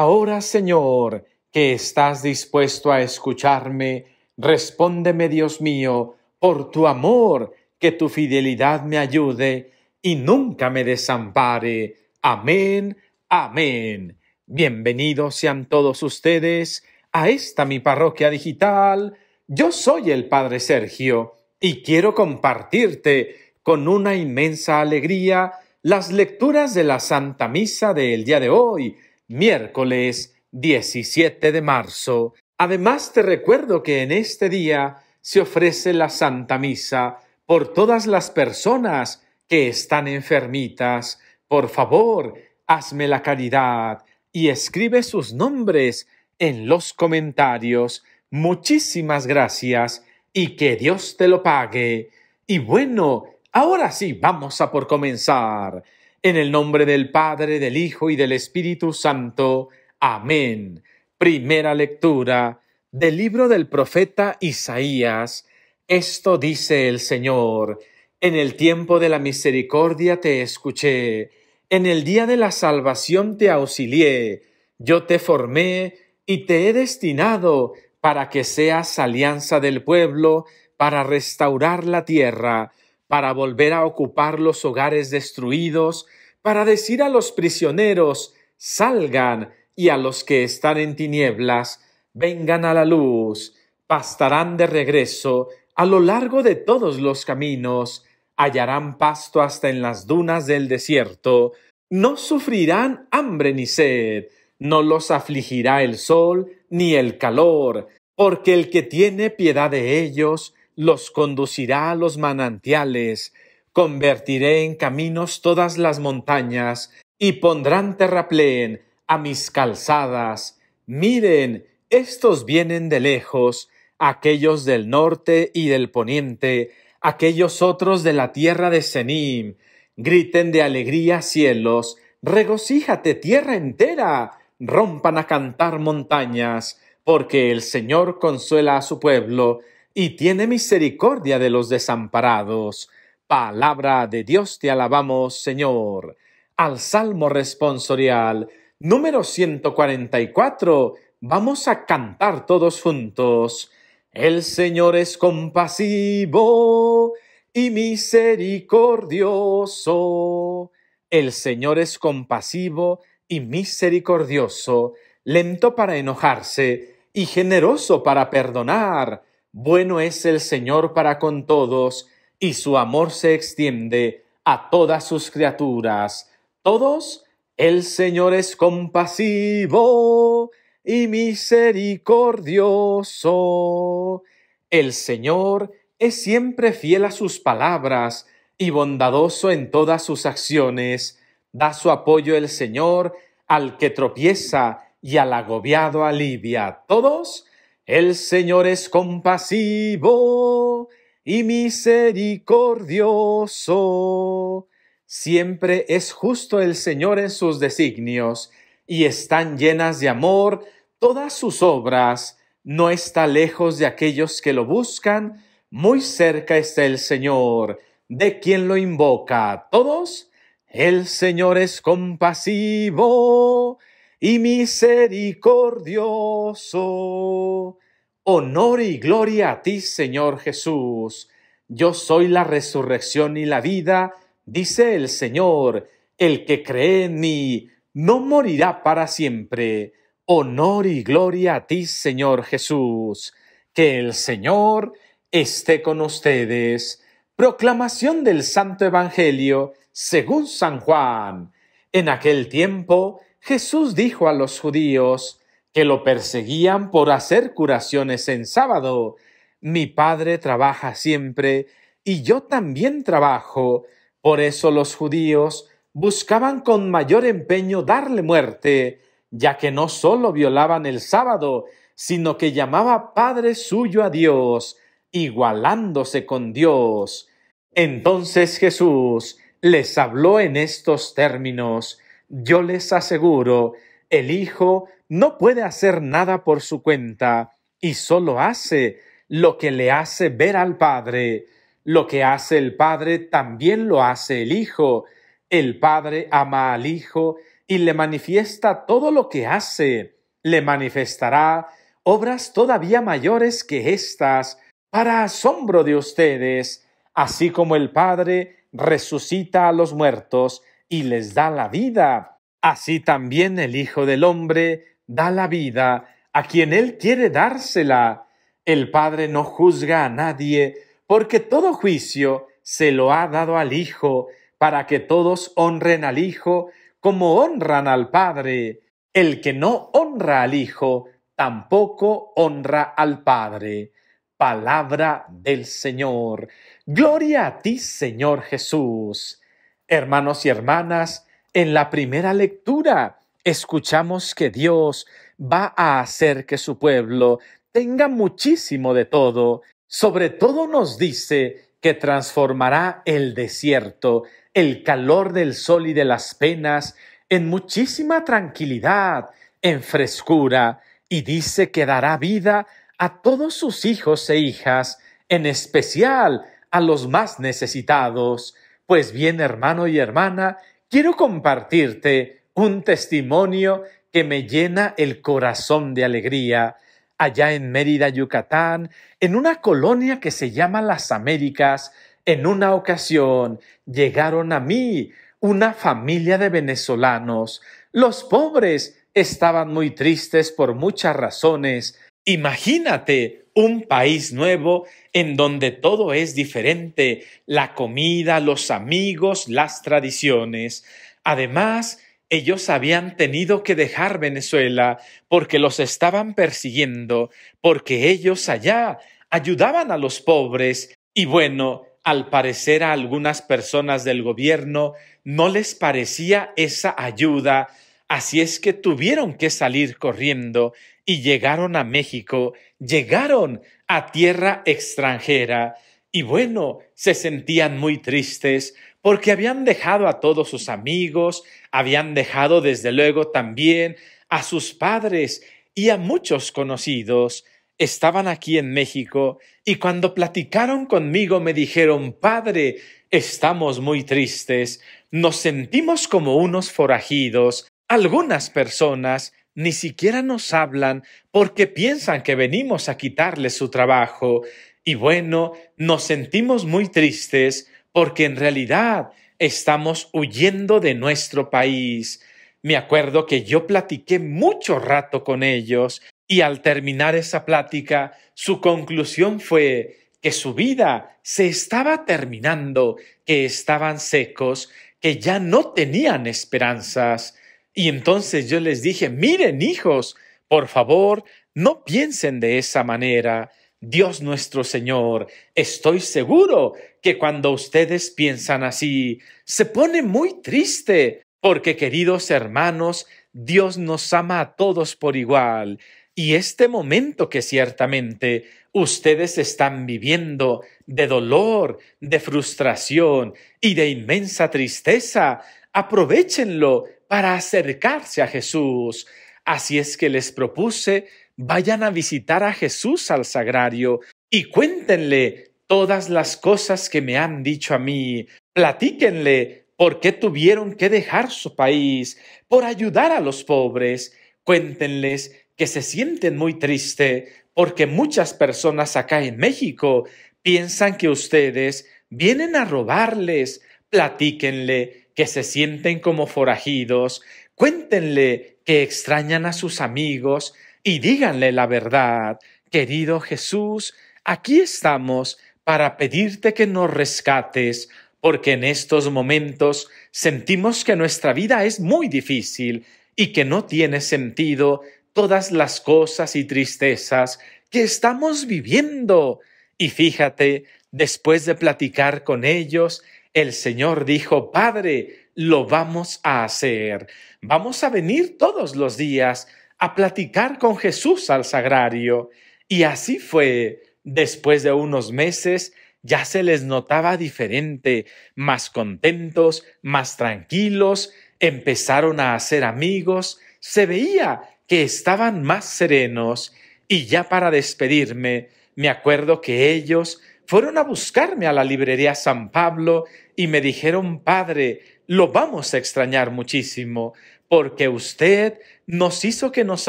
Ahora, Señor, que estás dispuesto a escucharme, respóndeme, Dios mío, por tu amor, que tu fidelidad me ayude y nunca me desampare. Amén, amén. Bienvenidos sean todos ustedes a esta mi parroquia digital. Yo soy el Padre Sergio y quiero compartirte con una inmensa alegría las lecturas de la Santa Misa del día de hoy, miércoles 17 de marzo. Además te recuerdo que en este día se ofrece la Santa Misa por todas las personas que están enfermitas. Por favor, hazme la caridad y escribe sus nombres en los comentarios. Muchísimas gracias y que Dios te lo pague. Y bueno, ahora sí vamos a por comenzar. En el nombre del Padre, del Hijo y del Espíritu Santo. Amén. Primera lectura del libro del profeta Isaías. Esto dice el Señor. En el tiempo de la misericordia te escuché. En el día de la salvación te auxilié. Yo te formé y te he destinado para que seas alianza del pueblo, para restaurar la tierra, para volver a ocupar los hogares destruidos, para decir a los prisioneros, salgan, y a los que están en tinieblas, vengan a la luz, pastarán de regreso a lo largo de todos los caminos, hallarán pasto hasta en las dunas del desierto, no sufrirán hambre ni sed, no los afligirá el sol ni el calor, porque el que tiene piedad de ellos los conducirá a los manantiales, convertiré en caminos todas las montañas, y pondrán terrapleen a mis calzadas. Miren, estos vienen de lejos, aquellos del norte y del poniente, aquellos otros de la tierra de Senim. Griten de alegría cielos, regocíjate tierra entera, rompan a cantar montañas, porque el Señor consuela a su pueblo, y tiene misericordia de los desamparados. Palabra de Dios te alabamos, Señor. Al Salmo responsorial número 144 vamos a cantar todos juntos. El Señor es compasivo y misericordioso. El Señor es compasivo y misericordioso, lento para enojarse y generoso para perdonar bueno es el Señor para con todos, y su amor se extiende a todas sus criaturas. Todos, el Señor es compasivo y misericordioso. El Señor es siempre fiel a sus palabras y bondadoso en todas sus acciones. Da su apoyo el Señor al que tropieza y al agobiado alivia. Todos, el Señor es compasivo y misericordioso. Siempre es justo el Señor en sus designios, y están llenas de amor todas sus obras. No está lejos de aquellos que lo buscan, muy cerca está el Señor, de quien lo invoca. Todos, el Señor es compasivo y misericordioso. Honor y gloria a ti, Señor Jesús. Yo soy la resurrección y la vida, dice el Señor. El que cree en mí no morirá para siempre. Honor y gloria a ti, Señor Jesús. Que el Señor esté con ustedes. Proclamación del Santo Evangelio según San Juan. En aquel tiempo, Jesús dijo a los judíos que lo perseguían por hacer curaciones en sábado, Mi Padre trabaja siempre y yo también trabajo. Por eso los judíos buscaban con mayor empeño darle muerte, ya que no sólo violaban el sábado, sino que llamaba Padre suyo a Dios, igualándose con Dios. Entonces Jesús les habló en estos términos yo les aseguro, el Hijo no puede hacer nada por su cuenta y solo hace lo que le hace ver al Padre. Lo que hace el Padre también lo hace el Hijo. El Padre ama al Hijo y le manifiesta todo lo que hace. Le manifestará obras todavía mayores que estas, para asombro de ustedes, así como el Padre resucita a los muertos y les da la vida. Así también el Hijo del Hombre da la vida a quien Él quiere dársela. El Padre no juzga a nadie, porque todo juicio se lo ha dado al Hijo, para que todos honren al Hijo como honran al Padre. El que no honra al Hijo, tampoco honra al Padre. Palabra del Señor. Gloria a ti, Señor Jesús. Hermanos y hermanas, en la primera lectura escuchamos que Dios va a hacer que su pueblo tenga muchísimo de todo. Sobre todo nos dice que transformará el desierto, el calor del sol y de las penas, en muchísima tranquilidad, en frescura, y dice que dará vida a todos sus hijos e hijas, en especial a los más necesitados. Pues bien, hermano y hermana, quiero compartirte un testimonio que me llena el corazón de alegría. Allá en Mérida, Yucatán, en una colonia que se llama Las Américas, en una ocasión llegaron a mí una familia de venezolanos. Los pobres estaban muy tristes por muchas razones, Imagínate un país nuevo en donde todo es diferente, la comida, los amigos, las tradiciones. Además, ellos habían tenido que dejar Venezuela porque los estaban persiguiendo, porque ellos allá ayudaban a los pobres. Y bueno, al parecer a algunas personas del gobierno no les parecía esa ayuda, así es que tuvieron que salir corriendo y llegaron a México, llegaron a tierra extranjera y bueno, se sentían muy tristes porque habían dejado a todos sus amigos, habían dejado desde luego también a sus padres y a muchos conocidos. Estaban aquí en México y cuando platicaron conmigo me dijeron, Padre, estamos muy tristes, nos sentimos como unos forajidos, algunas personas ni siquiera nos hablan porque piensan que venimos a quitarles su trabajo. Y bueno, nos sentimos muy tristes porque en realidad estamos huyendo de nuestro país. Me acuerdo que yo platiqué mucho rato con ellos y al terminar esa plática, su conclusión fue que su vida se estaba terminando, que estaban secos, que ya no tenían esperanzas. Y entonces yo les dije, miren hijos, por favor, no piensen de esa manera. Dios nuestro Señor, estoy seguro que cuando ustedes piensan así, se pone muy triste, porque queridos hermanos, Dios nos ama a todos por igual, y este momento que ciertamente ustedes están viviendo de dolor, de frustración y de inmensa tristeza, aprovechenlo para acercarse a Jesús. Así es que les propuse, vayan a visitar a Jesús al sagrario y cuéntenle todas las cosas que me han dicho a mí. Platíquenle por qué tuvieron que dejar su país, por ayudar a los pobres. Cuéntenles que se sienten muy triste porque muchas personas acá en México piensan que ustedes vienen a robarles. Platíquenle que se sienten como forajidos, cuéntenle que extrañan a sus amigos y díganle la verdad. Querido Jesús, aquí estamos para pedirte que nos rescates, porque en estos momentos sentimos que nuestra vida es muy difícil y que no tiene sentido todas las cosas y tristezas que estamos viviendo. Y fíjate, después de platicar con ellos, el Señor dijo, Padre, lo vamos a hacer. Vamos a venir todos los días a platicar con Jesús al sagrario. Y así fue. Después de unos meses ya se les notaba diferente, más contentos, más tranquilos, empezaron a hacer amigos, se veía que estaban más serenos. Y ya para despedirme, me acuerdo que ellos fueron a buscarme a la librería San Pablo y me dijeron, Padre, lo vamos a extrañar muchísimo, porque usted nos hizo que nos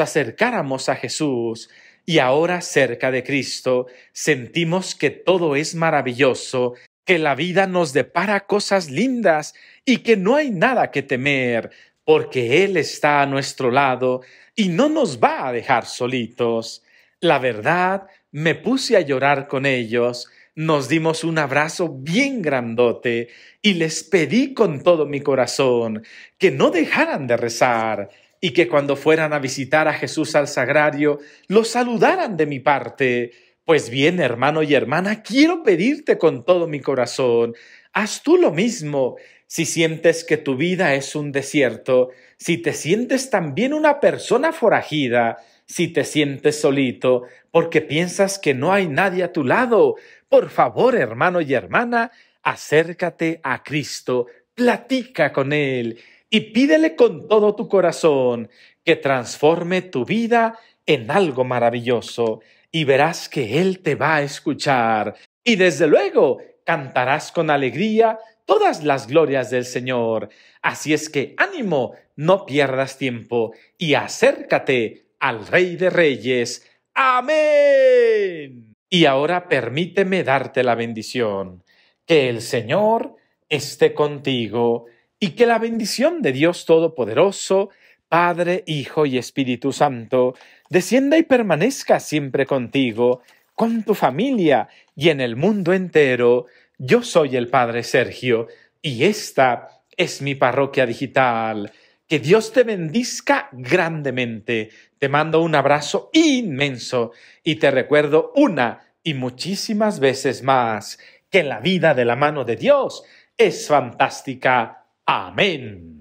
acercáramos a Jesús y ahora cerca de Cristo sentimos que todo es maravilloso, que la vida nos depara cosas lindas y que no hay nada que temer, porque Él está a nuestro lado y no nos va a dejar solitos. La verdad, me puse a llorar con ellos, nos dimos un abrazo bien grandote y les pedí con todo mi corazón que no dejaran de rezar y que cuando fueran a visitar a Jesús al sagrario, lo saludaran de mi parte. Pues bien, hermano y hermana, quiero pedirte con todo mi corazón, haz tú lo mismo. Si sientes que tu vida es un desierto, si te sientes también una persona forajida, si te sientes solito porque piensas que no hay nadie a tu lado. Por favor, hermano y hermana, acércate a Cristo, platica con Él y pídele con todo tu corazón que transforme tu vida en algo maravilloso y verás que Él te va a escuchar y desde luego cantarás con alegría todas las glorias del Señor. Así es que ánimo, no pierdas tiempo y acércate al Rey de Reyes. Amén. Y ahora permíteme darte la bendición. Que el Señor esté contigo y que la bendición de Dios Todopoderoso, Padre, Hijo y Espíritu Santo, descienda y permanezca siempre contigo, con tu familia y en el mundo entero. Yo soy el Padre Sergio y esta es mi parroquia digital que Dios te bendizca grandemente. Te mando un abrazo inmenso y te recuerdo una y muchísimas veces más que la vida de la mano de Dios es fantástica. Amén.